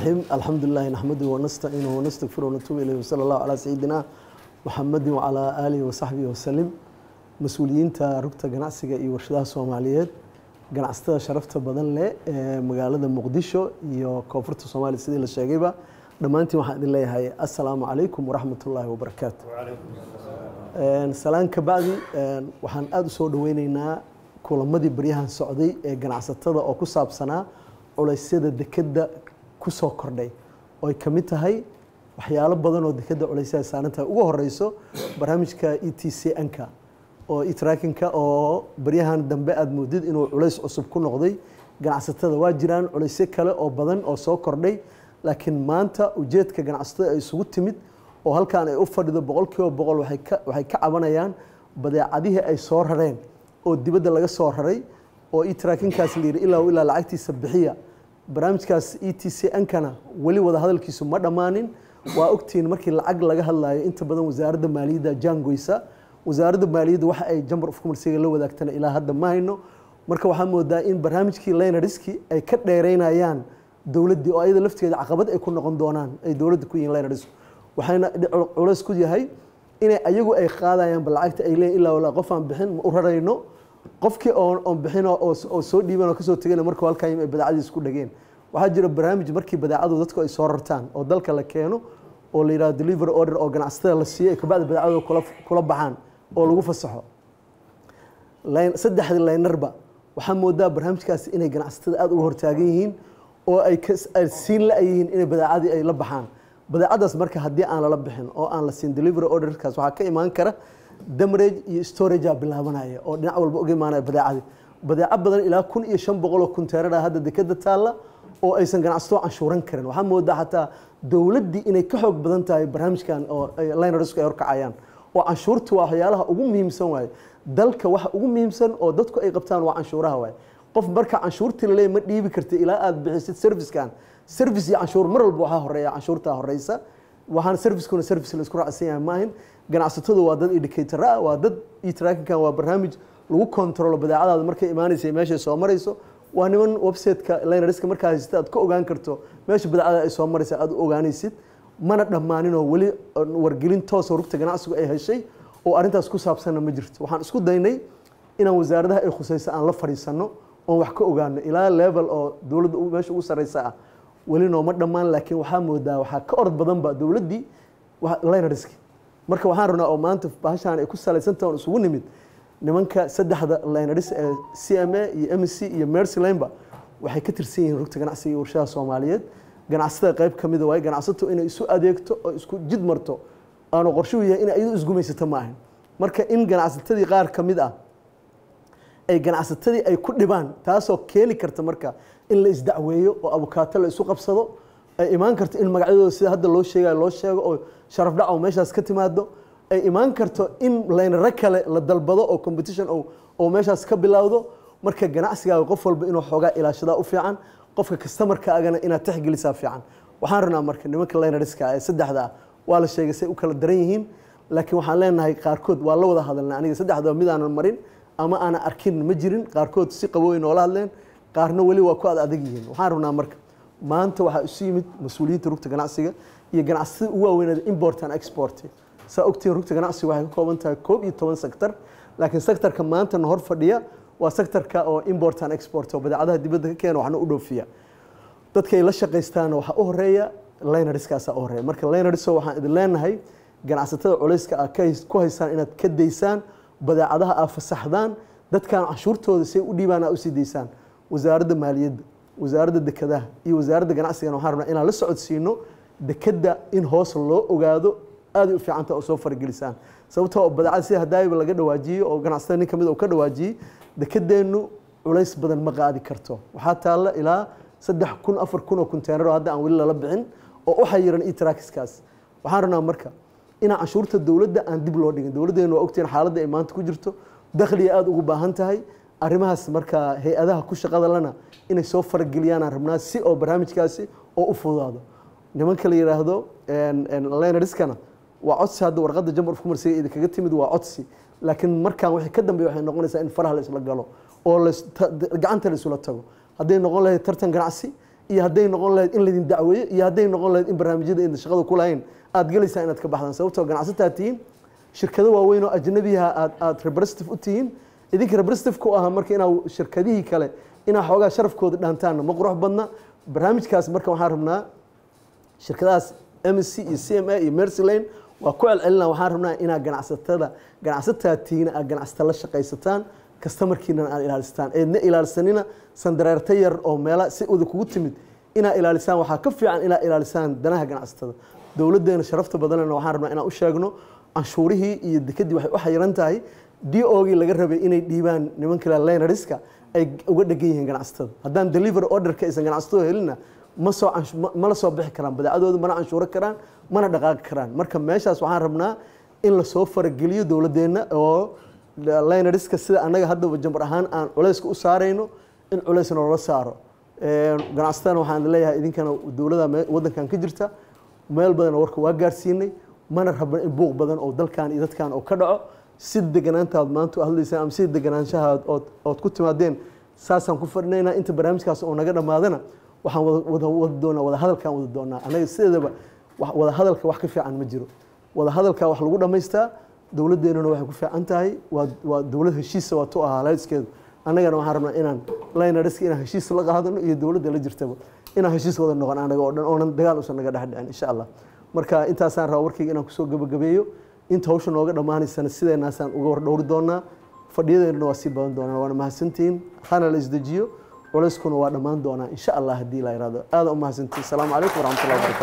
الرحيم الحمد لله نحمده ونستعينه ونستغفره ونتوب إليه وصلى الله على سيدنا محمد وعلى آله وصحبه وسلم mas-uuliyiinta rugta ganacsiga iyo warshadaha soomaaliyeed ganacsatada sharafta badan leh ee magaalada muqdisho iyo koonfurta soomaaliya sidii la sheegayba dhammaantiin waxaan idin leeyahay assalaamu calaykum waraxmat ullaahi wabarakaatu salaan kabacdi waxaan aada u soo dhaweyneynaa kulamadii baryahan socday ee ganacsatada oo ku dekedda kusoo soo kordhay ooy ka mid tahay waxyaalo badan oo dekadda culaysaha saaran ugu horeyso barnaamijka e t c nka oo etrakinka oo baryahan dambe aada moodid inuu culays cusub ku noqday ganacsatada waa jiraan culaysyo kale oo badan oo soo kordhay laakiin maanta ujeedka ganacsatada ay isugu timid oo halkaan ay u fadhido boqolkiiba boqol waxay ka cabanayaan badeecadihii ay soo rareen oo dibadda laga soo raray oo etrakinkaas la yidhi ilaa ilaa lacagtiisa bixiya barnaamijkaas e t c nkana weli wada hadalkiisu ma dhammaanin waa ogtihiin markii lacag laga hadlaayo inta badan wasaaradda maaliyadda jaangoysa wasaaradda maaliyadda waxa ay jamber of la wadaagtana ilaa hadda ma hayno marka waxaa moodaa in barnaamijkii layna ay ka dheereynayaan dowladdii oo iyada lafteeda caqabad ay ku noqon doonaan ay dowladda ku yihiin layna waxayna culays ku yahay inay ayagu ay qaadayaan balacagta ay leeyihin ilaa walaa qof aan bixin ma u rarayno qofkii oon bixin oo soo dhiiban oo kasoo tegana markuu halkaa yimi ay badaacadiis ku dhageen waxaa jira barnaamij markii badaacadu dadku ay soo rartaan oo dalka la keeno oo la yidhaho delivery order oo ganacsatada la siiyey ay kabacdi badaacadu kula baxaan oo lagu fasaxo saddexdii laynarba waxaa moodaa barnaamijkaasi inay ganacsatada aada uga hortaagan yihiin oo ay siin la yihiin inay badaacadii ay la baxaan badaacadaas marka haddii aan lala bixin oo aan la siin delivery orderkaas waxaa ka imaan kara damarage iyo storagea bilaabanaya oo dhinac walba uga imaanaya badeecadii badeeco badan ilaa kun iyo shan boqol oo kunteerara hadda dekada taalla oo aysan ganacsato canshuuran karin waxaa moodaa xataa dowladdii inay ka xoog badan tahay barnaamijkan oo linersku ay horkacayaan oo canshuurta waa waxyaalaha ugu muhiimsan waay dalka waxa ugu muhiimsan oo dadku ay qabtaan waa canshuuraha waay qof marka canshuurtii laleey ma dhiibi karti ilaa aad bixisid servicekan service iyo canshuur mar walba waxaa horeeya canshuurtaa horeysa waxaan servicekuna service la isku raacsan yahay maahin ganacsatadu waa dad educator waa dad iyo waa barnaamij lagu controlo badeecadaada markay imaanaysa meeshay soo marayso waa niman websiteka linariska markaa haysata aad ka ogaan karto meesha badeecada ay soo maraysa aad u ogaanaysid mana dhammaaninoo weli uh, wargelin toosa rugta ganacsigu ay heshay oo arrintaas ku saabsanna ma jirto waxaan isku daynay inaan wasaaradaha ay khusayso aan la fadhiisanno oon wax ka ogaano ilaa level oo dowladda meesha ugu sarraysa ah weli nooma dhammaan laakiin waxaa moodaa waxaa ka orod badan ba dowladdii layna marka waxaan rabnaa oo maanta bahashaan ay ku salaysantaha on isugu nimid nimanka saddexda laynadhis ee c m a iyo m c iyo mercy laynba waxay ka tirsan yihiin rugta ganacsiga iyo warshadaha soomaaliyeed ganacsatada qayb ka mida waaye ganacsato inay isu adeegto oo isku jid marto aanu qorshuhu yahay inay iyadu isgumaysato ma ahan marka in ganacsatadii qaar ka mid ah ay ganacsatadii ay ku dhibaan taasoo keeni karta marka in la isdacweeyo oo abukaato la isu qabsado ay imaan karto in magacyadooda sida hadda loo sheegayo loo sheego oo sharaf dhacow meeshaas ka timaado ay imaan karto in laynara kale la dalbado oo competition oo meeshaas ka bilowdo marka ganacsigaaga qof walba inuu xoogaa ilaashadaa u fiican qofka kastamarkaagana inaad tixgelisaa fiican waxaan rabnaa marka nimanka laynariska ee saddexda waa la sheegay say u kala daran yihiin laakiin waxaan leenahay qaarkood waa la wada hadalnay aniga saddexda midaanan marin ama aana arkin ma jirin qaarkood si qaboobay noola hadleen qaarna weli waa ku ad adag waxaan rabnaa marka maanta waxaa isu yimid mas-uuliyiinta rugta ganacsiga iyo ganacsitada ugu waaweyneeda import and export saa ogtihiin rugta ganacsiga waxay ka kooban tahay koob iyo toban sector laakiin sectorka maanta hor fadhiya waa sectorka oo import and export oo badeecadaha dibadda ka keena waxna u dhoofiya dadkay la shaqaystaana waxaa u horeeya lenariskaasaa u horeeya marka lenariso waxaan idin leenahay ganacsatada culayska aad ku haysaan inaad ka daysaan badeecadaha aa fasaxdaan dadkan canshuurtooda say u dhiibaan aa usii daysaan wasaaradda maaliyadda wasaaradda dekadaha iyo wasaaradda ganacsigana waxaan rabnaa inaan la socodsiino dekadda in hoos loo ogaado aaday u fiicanta oo soo faragelisaan sababtoo ah badeecada sida hadaayba laga dhawaajiyo oo ganacsatada nin kamid uu ka dhawaajiyey dekadeennu culays badan ma qaadi karto waxaa taalla ilaa saddex kun afar kun oo konteenaro hadda aan weli lala bixin oo u xayiran iyo taraakiskaas waxaan rabnaa marka in canshuurta dowladda aan dib loo dhigin dowladdeenu waa ogtiin xaaladda ay maanta ku jirto dakhliga aada ugu baahan tahay arrimahaas markaa hay-adaha ku shaqada lana inay soo farageliyaanan rabnaa si oo barnaamijkaasi oo u fududaado nimanka la yidhaahdo lenariskana waa codsi hadda warqadda jamhur of commerciga idinkaga timid waa codsi laakiin markaan wixii ka dambeeya waxay noqonaysaa in faraha la galo oo gacanta la tago hadday noqon lahayd tartan ganacsi iyo hadday noqon lahayd in laydin dacweeyo iyo hadday noqon lahayd in barnaamijyada shaqada ku lahayn aad galaysaa inaad ka baxdaan sababtoo ganacsataa tihiin shirkado waaweyn ajnabiha aad aad representative u tihiin idinka representative ku ahaa marka inaa shirkadihii kale inaa xoogaa sharafkooda dhaantaanna ma qurux badna barnaamijkaas marka waxaan rabnaa shirkadahaas mc iyo c m a iyo mercylane waa ku celcelina waxaan rabnaa inaa ganacsatada ganacsataa tihiina aad ganacsata la shaqaysataan kastamarkiinan aad ilaalisataan eedna ilaalisanina sandareerta yar oo meela si wada kugu timid inaa ilaalisaan waxaa ka fiican inaa ilaalisaan danaha ganacsatada dowladeena sharafta badanena waxaan rabnaa inaan u sheegno canshuurihii iyo dekedii waxay u xayiran tahay do-gii laga rabay inay dhiibaan nimanka lenariska ay uga dhegan yihiin ganacsatada haddaan delivery orderka aysan ganacsatadu helina mala soo bixi karaan badeecadooda mana canshuuro karaan mana dhaqaaqi karaan marka meeshaas waxaan rabnaa in lasoo farageliyo dowladdeena oo lenariska sida annaga haddaba jambar ahaan aan culayska u saarayno in culaysna loola saaro ganacsatadana waxaan leeyahay idinkana dowlada waddankan ka jirta meel badan warka waa gaarsiinay mana rabna in buuq badan oo dalkan iyo dadkan oo ka dhaco si deganaantaad maanta u ama si deganaanshahaad ood ku timaadeen saasaan ku fadhinaynaa inta barnaamijkaas oo naga dhammaadana waxaan wada wadi doonaa wadahadalkaan wada doonaa annaga sideedaba wadahadalka wax ka fiican ma jiro wadahadalka wax lagu dhammaystaa dowladdeennuna waxay ku fiican tahay waa dowlad heshiisa waa tu ahaa layskeedu annagana waxaan rabnaa inaan linarska inaan heshiis la qaadano iyo dowladda la jirtaba inaan heshiis wada noqon anaga oo dhan oonan dagaal usan naga dhexdhicin insha allah marka intaasaan rabaa warkayga inaan kusoo gebagabeeyo inta hawsha nooga dhammaanaysana sideenaasaan uga wardhowri doonaa fadhiyadeennana waa sii badan doonaa waana mahadsantihiin hana la isdejiyo culayskuna waa dhammaan doonaa insha allah haddii la irahdo aada u mahadsantihin asalaamu calaykum waraxmatullahi wabarakatu